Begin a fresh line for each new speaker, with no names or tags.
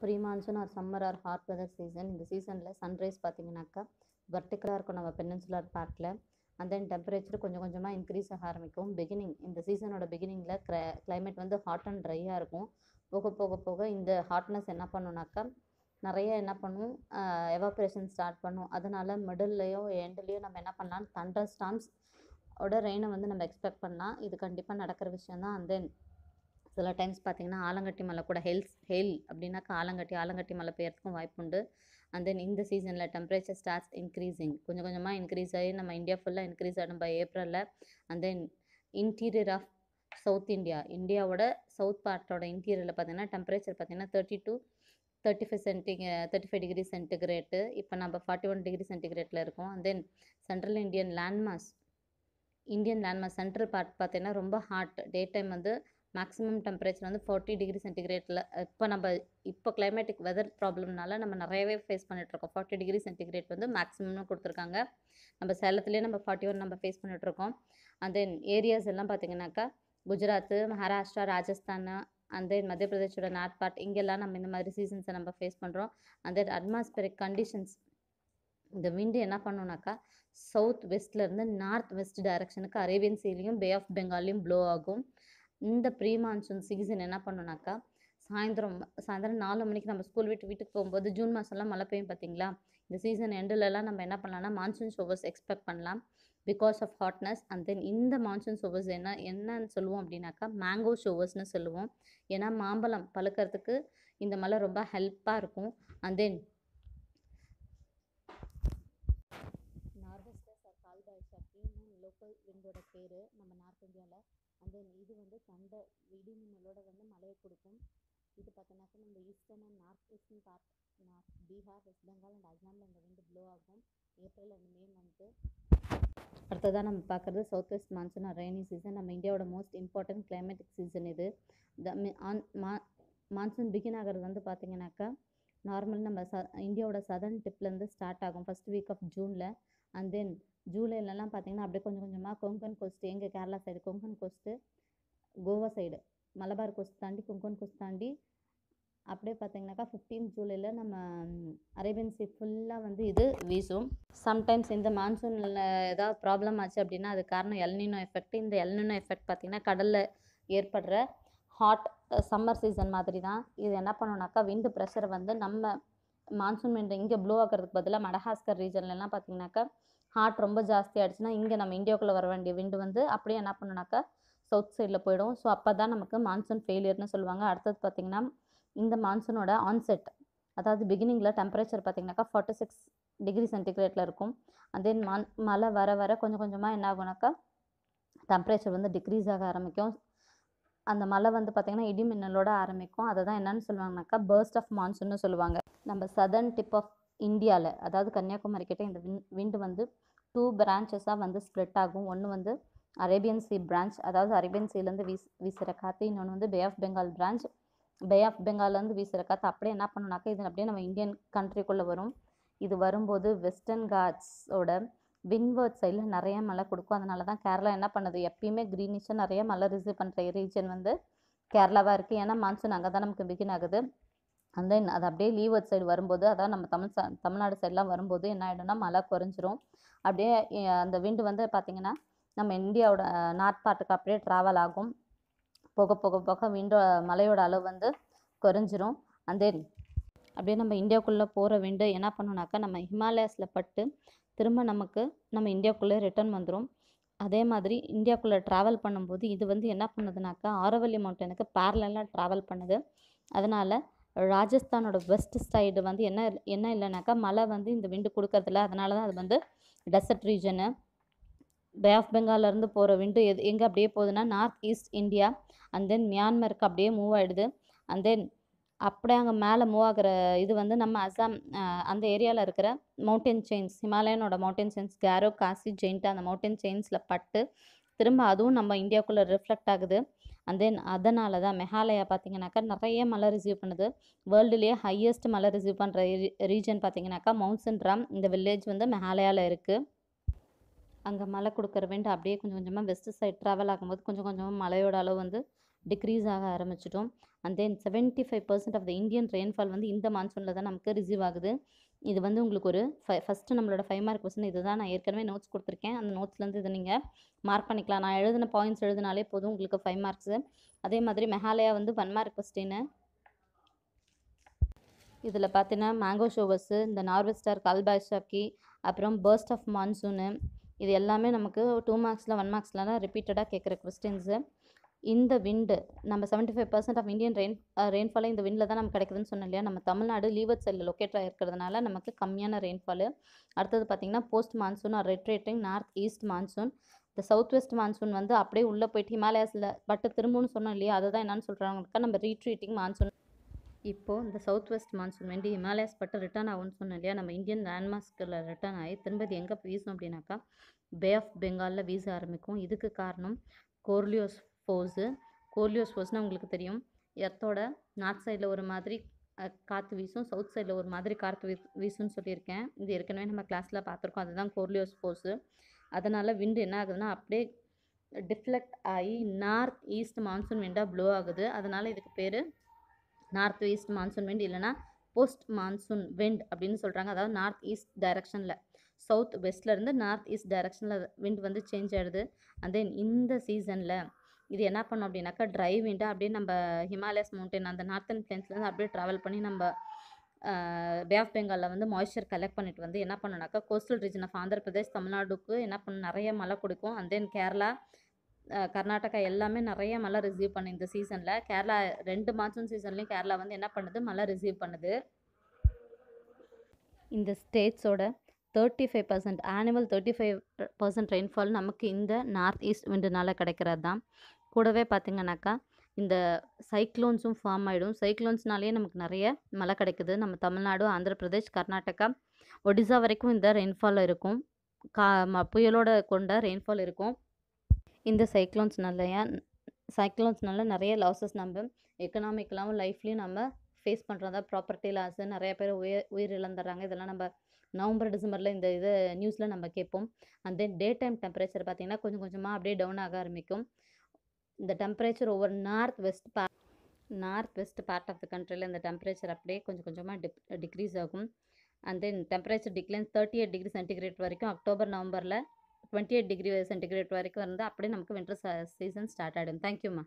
pre monsoon or summer or hot weather season இந்த சீசனில் sunrise பார்த்தீங்கன்னாக்கா வெர்டிக்கலாக இருக்கும் நம்ம பெனின்சுலர் பார்ட்டில் அண்ட் தென் டெம்பரேச்சர் கொஞ்சம் கொஞ்சமாக இன்க்ரீஸ் ஆக ஆரம்பிக்கும் பிகினிங் இந்த சீசனோட பிகினிங்கில் க்ரை கிளைமேட் வந்து ஹாட் அண்ட் ட்ரையாக இருக்கும் போக போக போக இந்த ஹாட்னஸ் என்ன பண்ணுனாக்கா நிறைய என்ன பண்ணும் எவாப்ரேஷன் ஸ்டார்ட் பண்ணும் அதனால் மிடில்லையோ எண்ட்லேயோ நம்ம என்ன பண்ணலாம் தண்டர் ஸ்டாம்ஸ் ஓட ரெயினை வந்து நம்ம எக்ஸ்பெக்ட் பண்ணால் இது கண்டிப்பாக நடக்கிற விஷயம் தான் அண்ட் தென் சில டைம்ஸ் பார்த்திங்கன்னா ஆலங்கட்டி மலை கூட ஹெல்ஸ் ஹெல் அப்படின்னாக்கா ஆலங்கட்டி ஆலங்கட்டி மலை பெய்யறதுக்கும் வாய்ப்பு உண்டு அண்ட் தென் இந்த சீசனில் டெம்பரேச்சர் ஸ்டார்ட்ஸ் இன்க்ரீஸிங் கொஞ்சம் கொஞ்சமாக இன்க்ரீஸ் ஆகி நம்ம இந்தியா ஃபுல்லாக இன்க்ரீஸ் ஆகிடும் பை ஏப்ரலில் and then interior of south India இந்தியாவோட சவுத் பார்ட்டோட இன்டீரியரில் பார்த்தீங்கன்னா டெம்பரேச்சர் பார்த்திங்கன்னா thirty two thirty five centi thirty five degree centigrade இப்போ நம்ம ஃபார்ட்டி ஒன் டிகிரி சென்டிகிரேட்டில் இருக்கோம் and then central Indian landmass Indian landmass central part பார்த்தீங்கன்னா ரொம்ப ஹாட் டே டைம் வந்து மேக்ஸிமம் டெம்பரேச்சர் வந்து ஃபார்ட்டி டிகிரி சென்டிகிரேட்டில் இப்போ நம்ம இப்போ கிளைமேட்டிக் வெதர் ப்ராப்ளம்னால நம்ம நிறையவே ஃபேஸ் பண்ணிகிட்ருக்கோம் ஃபார்ட்டி டிகிரி சென்டிகிரேட் வந்து மேக்ஸிமம்னு கொடுத்துருக்காங்க நம்ம சேலத்துலேயே நம்ம ஃபார்ட்டி ஒன் நம்ம ஃபேஸ் பண்ணிகிட்ருக்கோம் அண்ட் தென் ஏரியாஸ் எல்லாம் பார்த்திங்கனாக்கா குஜராத்து மகாராஷ்டிரா ராஜஸ்தான் அந்த தென் மத்திய பிரதேஷோட நார்த் பார்ட் இங்கெல்லாம் நம்ம இந்த மாதிரி சீசன்ஸை நம்ம ஃபேஸ் பண்ணுறோம் அந்த தென் அட்மாஸ்பியரிக் கண்டிஷன்ஸ் இந்த விண்டு என்ன பண்ணோம்னாக்கா சவுத் வெஸ்ட்லேருந்து நார்த் வெஸ்ட் டைரக்ஷனுக்கு அரேபியன் சீலையும் பே ஆஃப் பெங்காலையும் ப்ளோ ஆகும் இந்த ப்ரீ மான்சூன் சீசன் என்ன பண்ணுனாக்கா சாயந்தரம் சாயந்தரம் நாலு மணிக்கு நம்ம ஸ்கூல் விட்டு வீட்டுக்கு போகும்போது ஜூன் மாதம்லாம் மழை பெய்யும் பார்த்தீங்களா இந்த சீசன் எண்டுலலாம் நம்ம என்ன பண்ணலாம்னா மான்சூன் ஷோவர்ஸ் எக்ஸ்பெக்ட் பண்ணலாம் because of hotness and then இந்த மான்சூன் ஷோவர்ஸ் என்ன என்னன்னு சொல்லுவோம் அப்படின்னாக்கா மேங்கோ ஷோவர்ஸ்னு சொல்லுவோம் ஏன்னா மாம்பழம் பழுக்கிறதுக்கு இந்த மழை ரொம்ப ஹெல்ப்பாக இருக்கும் and then nor'westers or called by local விண்டோட பேர் நம்ம நார்த் இந்தியாவில் அந்த இது வந்து தண்டை இடிமின்னலோட வந்து மழையை கொடுக்கும் இது பார்த்தோன்னாக்கா நம்ம eastern and north eastern part north Bihar west Bengal and அஸ்ஸாமில் இந்த விண்டு ப்ளோ ஆகும் ஏப்ரல் அண்ட் மே மந்த்து அடுத்ததாக நம்ம பார்க்குறது south west monsoon rainy season நம்ம இந்தியாவோட மோஸ்ட் இம்பார்ட்டன்ட் கிளைமேட்டிக் சீசன் இது த ஆன் மா மான்சூன் பிகின் ஆகிறது வந்து பார்த்திங்கனாக்கா நார்மல் நம்ம ச இந்தியாவோட சதர்ன் டிப்லேருந்து ஸ்டார்ட் ஆகும் ஃபஸ்ட் வீக் ஆஃப் ஜூனில் அண்ட் தென் ஜூலைலலாம் பார்த்தீங்கன்னா அப்படியே கொஞ்சம் கொஞ்சமாக கொங்கன் கோஸ்ட்டு எங்கள் Kerala side Konkan coast Goa side Malabar coast தாண்டி கொங்கன் கோஸ்ட் தாண்டி அப்படியே பார்த்தீங்கன்னாக்கா ஃபிஃப்டீன் ஜூலையில் நம்ம அரேபியன் சி ஃபுல்லாக வந்து இது வீசும் சம்டைம்ஸ் இந்த மான்சூனில் ஏதாவது ப்ராப்ளம் ஆச்சு அப்படின்னா அது காரணம் எல்னினோ எஃபெக்ட் இந்த எல்னினோ எஃபெக்ட் பார்த்திங்கன்னா கடலில் ஏற்படுற ஹாட் சம்மர் சீசன் மாதிரி தான் இது என்ன பண்ணணும்னாக்கா விண்டு ப்ரெஷர் வந்து நம்ம மான்சூன் விண்டு இங்கே ப்ளோ ஆகிறதுக்கு பதிலாக மடஹாஸ்கர் ரீஜன்லலாம் பார்த்தீங்கன்னாக்கா ஹாட் ரொம்ப ஜாஸ்தி ஆகிடுச்சுன்னா இங்கே நம்ம இந்தியாவுக்குள்ளே வர வேண்டிய விண்டு வந்து அப்படியே என்ன பண்ணணும்னாக்கா சவுத் சைடில் போயிடும் ஸோ அப்போ தான் நமக்கு மான்சூன் ஃபெயிலியர்னு சொல்லுவாங்க அடுத்தது பார்த்திங்கன்னா இந்த மான்சூனோட ஆன்செட் அதாவது பிகினிங்கில் டெம்பரேச்சர் பார்த்திங்கனாக்கா ஃபார்ட்டி சிக்ஸ் டிகிரி சென்டிகிரேட்டில் இருக்கும் தென் மான் மழை வர வர கொஞ்சம் கொஞ்சமாக என்ன ஆகுனாக்கா டெம்பரேச்சர் வந்து டிக்ரீஸ் ஆக ஆரம்பிக்கும் அந்த மழை வந்து பார்த்திங்கன்னா இடி மின்னலோட ஆரம்பிக்கும் அதை தான் என்னென்னு சொல்லுவாங்கனாக்கா பேர்ஸ்ட் ஆஃப் மான்சூன்னு சொல்லுவாங்க நம்ம சதர்ன் டிப் ஆஃப் இந்தியாவில் அதாவது கன்னியாகுமரி கிட்டே இந்த விண் விண்டு வந்து டூ பிரான்ச்சஸாக வந்து ஸ்ப்ரெட் ஆகும் ஒன்று வந்து அரேபியன் சீ பிரான்ச் அதாவது அரேபியன் சீலேருந்து வீஸ் வீசுகிற காற்று இன்னொன்று வந்து bay of Bengal branch bay of பெங்கால்லேருந்து வீசுகிற காற்று அப்படியே என்ன பண்ணுனாக்கா இது அப்படியே நம்ம இந்தியன் கண்ட்ரிக்குள்ளே வரும் இது வரும்போது வெஸ்டர்ன் காட்ஸோட வின்வர்ட் சைடில் நிறைய மழை கொடுக்கும் அதனால தான் கேரளா என்ன பண்ணுது எப்பயுமே க்ரீனிஷாக நிறைய மழை ரிசீவ் பண்ணுற ரீஜன் வந்து கேரளாவாக இருக்குது ஏன்னா மான்சூன் அங்கே தான் நமக்கு பிகின் ஆகுது அந்த தென் அது அப்படியே லீவர்ட் சைடு வரும்போது அதான் நம்ம தமிழ் ச தமிழ்நாடு சைடெலாம் வரும்போது என்ன ஆகிடும்னா மழை குறைஞ்சிரும் அப்படியே அந்த விண்டு வந்து பார்த்திங்கன்னா நம்ம இந்தியாவோட நாட் பார்ட்டுக்கு அப்படியே ட்ராவல் ஆகும் போக போக போக விண்டோ மலையோட அளவு வந்து குறைஞ்சிரும் அந்த தென் அப்படியே நம்ம இந்தியாவுக்குள்ளே போகிற விண்டு என்ன பண்ணோம்னாக்கா நம்ம ஹிமாலயாஸில் பட்டு திரும்ப நமக்கு நம்ம இந்தியாவுக்குள்ளே ரிட்டர்ன் வந்துடும் அதே மாதிரி இந்தியாவுக்குள்ளே ட்ராவல் பண்ணும்போது இது வந்து என்ன பண்ணுதுனாக்கா ஆரவல்லி மவுண்டனுக்கு பேரலாக ட்ராவல் பண்ணுது அதனால் ராஜஸ்தானோட வெஸ்ட் சைடு வந்து என்ன என்ன இல்லைனாக்கா மழை வந்து இந்த விண்டு கொடுக்கறதில்ல அதனால தான் அது வந்து டெசர்ட் ரீஜனு பே ஆஃப் பெங்காலேருந்து போகிற விண்டு எது எங்கே அப்படியே போகுதுன்னா north east India and then மியான்மருக்கு அப்படியே மூவ் ஆகிடுது அண்ட் தென் அப்படியே அங்கே மேலே மூவ் ஆகிற இது வந்து நம்ம அசாம் அந்த ஏரியாவில் இருக்கிற மவுண்டன் செயின்ஸ் ஹிமாலயனோட மவுண்டன் செயின்ஸ் கேரோ காசி ஜெயின்ட் அந்த மவுண்டன் செயின்ஸில் பட்டு திரும்ப அதுவும் நம்ம இந்தியாவுக்குள்ளே ரிஃப்ளெக்ட் ஆகுது அண்ட் தென் அதனால தான் மெகாலயா பார்த்திங்கனாக்கா நிறைய மலை ரிசீவ் பண்ணுது வேர்ல்டுலேயே ஹையஸ்ட் மலை ரிசீவ் பண்ணுற ரீஜன் பார்த்திங்கனாக்கா மவுண்ட் ராம் இந்த வில்லேஜ் வந்து மெகாலயாவில் இருக்குது அங்கே மலை கொடுக்குற வேண்டு அப்படியே கொஞ்சம் கொஞ்சமாக வெஸ்ட் சைட் ட்ராவல் ஆகும்போது கொஞ்சம் கொஞ்சமாக மலையோட அளவு வந்து டிக்ரீஸ் ஆக ஆரம்பிச்சிட்டோம் and then seventy five percent of the Indian rainfall வந்து இந்த மான்சூனில் தான் நமக்கு ரிசீவ் ஆகுது இது வந்து உங்களுக்கு ஒரு ஃபை ஃபஸ்ட்டு நம்மளோட ஃபைவ் மார்க் கொஸ்டின் இதுதான் நான் ஏற்கனவே நோட்ஸ் கொடுத்துருக்கேன் அந்த நோட்ஸ்லேருந்து இதை நீங்கள் மார்க் பண்ணிக்கலாம் நான் எழுதின பாயிண்ட்ஸ் எழுதினாலே போதும் உங்களுக்கு ஃபைவ் மார்க்ஸு அதே மாதிரி மெகாலயா வந்து ஒன் மார்க் கொஸ்டின்னு இதில் பார்த்தீங்கன்னா மேங்கோ ஷோவர்ஸு இந்த நார்வே ஸ்டார் கால்பாய் ஷாக்கி அப்புறம் பர்ஸ்ட் ஆஃப் மான்சூனு இது எல்லாமே நமக்கு டூ மார்க்ஸில் ஒன் மார்க்ஸ்லாம் ரிப்பீட்டடாக கேட்குற கொஸ்டின்ஸு Uh, இந்த விண்டு நம்ம seventy five percent of Indian rain ரெயின்ஃபாலே இந்த விண்டில் தான் நமக்கு கிடைக்குதுன்னு சொன்னோம் இல்லையா நம்ம தமிழ்நாடு லீவர் சைடில் லொக்கேட் ஆகிருக்கிறதுனால நமக்கு கம்மியான ரெயின்ஃபால் அடுத்தது பார்த்திங்கன்னா post monsoon or retreating north east monsoon இந்த சவுத் வெஸ்ட் மான்சூன் வந்து அப்படியே உள்ளே போயிட்டு ஹிமாலயாஸில் பட்டு திரும்பணும்னு சொன்னோம் இல்லையா அதை தான் என்னன்னு சொல்கிறாங்கக்கா நம்ம ரீட்ரீட்டிங் மான்சூன் இப்போது இந்த சவுத் வெஸ்ட் மான்சூன் வேண்டி ஹிமாலயாஸ் பட்டு ரிட்டர்ன் ஆகும்னு சொன்னோம் இல்லையா நம்ம இந்தியன் லேண்ட்மார்க்ஸில் ரிட்டர்ன் ஆகி திரும்ப இது எங்கே வீசும் அப்படின்னாக்கா பே ஆஃப் பெங்காலில் வீச ஆரம்பிக்கும் இதுக்கு காரணம் கோர்லியோஸ் ஃபோர்ஸு கோலியோஸ் ஃபோர்ஸ்னால் உங்களுக்கு தெரியும் எர்த்தோட நார்த் சைடில் ஒரு மாதிரி காற்று வீசும் சவுத் சைடில் ஒரு மாதிரி காற்று வீ வீசும்னு சொல்லியிருக்கேன் இது ஏற்கனவே நம்ம கிளாஸில் பார்த்துருக்கோம் அதுதான் கோர்லியோஸ் ஃபோர்ஸு அதனால் விண்டு என்ன ஆகுதுன்னா அப்படியே டிஃப்ளெக்ட் ஆகி நார்த் ஈஸ்ட் மான்சூன் விண்டாக ப்ளோ ஆகுது அதனால் இதுக்கு பேர் நார்த் ஈஸ்ட் மான்சூன் விண்ட் இல்லைனா போஸ்ட் மான்சூன் விண்ட் அப்படின்னு சொல்கிறாங்க அதாவது நார்த் ஈஸ்ட் டைரக்ஷனில் சவுத் வெஸ்ட்லேருந்து நார்த் ஈஸ்ட் டைரக்ஷனில் விண்ட் வந்து சேஞ்ச் ஆகிடுது அண்ட் தென் இந்த சீசனில் இது என்ன பண்ணும் அப்படின்னாக்கா ட்ரை விண்டை அப்படியே நம்ம ஹிமாலயஸ் மவுண்டன் அந்த நார்த்தன் பிளேன்ஸ்லேருந்து அப்படியே ட்ராவல் பண்ணி நம்ம பே ஆஃப் பெங்காலில் வந்து மாய்ச்சர் கலெக்ட் பண்ணிட்டு வந்து என்ன பண்ணுனாக்கா coastal region of Andhra Pradesh தமிழ்நாடுக்கு என்ன பண்ணும் நிறைய மழை கொடுக்கும் அண்ட் தென் கேரளா கர்நாடகா எல்லாமே நிறைய மழை ரிசீவ் பண்ணு இந்த சீசனில் கேரளா ரெண்டு மான்சூன் சீசன்லேயும் கேரளா வந்து என்ன பண்ணுது மழை ரிசீவ் பண்ணுது இந்த ஸ்டேட்ஸோட thirty five percent annual thirty five percent rainfall நமக்கு இந்த நார்த் ஈஸ்ட் விண்டுனால் கிடைக்கிறது தான் கூடவே பார்த்திங்கனாக்கா இந்த சைக்ளோன்ஸும் ஃபார்ம் ஆகிடும் சைக்ளோன்ஸ்னாலேயே நமக்கு நிறைய மழை கிடைக்குது நம்ம தமிழ்நாடு ஆந்திர பிரதேஷ் கர்நாடகா ஒடிசா வரைக்கும் இந்த ரெயின்ஃபால் இருக்கும் கா புயலோட கொண்ட ரெயின்ஃபால் இருக்கும் இந்த சைக்ளோன்ஸ்னாலயா சைக்ளோன்ஸ்னால நிறைய லாஸஸ் நம்ம எக்கனாமிக்கலாகவும் லைஃப்லேயும் நம்ம ஃபேஸ் பண்ணுறதா ப்ராப்பர்ட்டி லாஸு நிறைய பேர் உயிர் உயிர் இழந்துடுறாங்க இதெல்லாம் நம்ம நவம்பர் டிசம்பரில் இந்த இது நியூஸில் நம்ம கேட்போம் அந்த டே டைம் டெம்பரேச்சர் பார்த்திங்கன்னா கொஞ்சம் கொஞ்சமாக அப்படியே டவுன் ஆக ஆரம்பிக்கும் இந்த டெம்பரேச்சர் ஒவ்வொரு நார்த் வெஸ்ட் பா north west part of the கண்ட்ரியில் இந்த டெம்பரேச்சர் அப்படியே கொஞ்சம் கொஞ்சமாக டிப் டிக்ரீஸ் ஆகும் and then temperature decline thirty eight degree centigrade வரைக்கும் அக்டோபர் நவம்பரில் டுவெண்ட்டி எயிட் டிகிரி சென்டிகிரேட் வரைக்கும் வந்து அப்படியே நமக்கு வின்டர் சீசன் ஸ்டார்ட் ஆகிடும் தேங்க்யூம்மா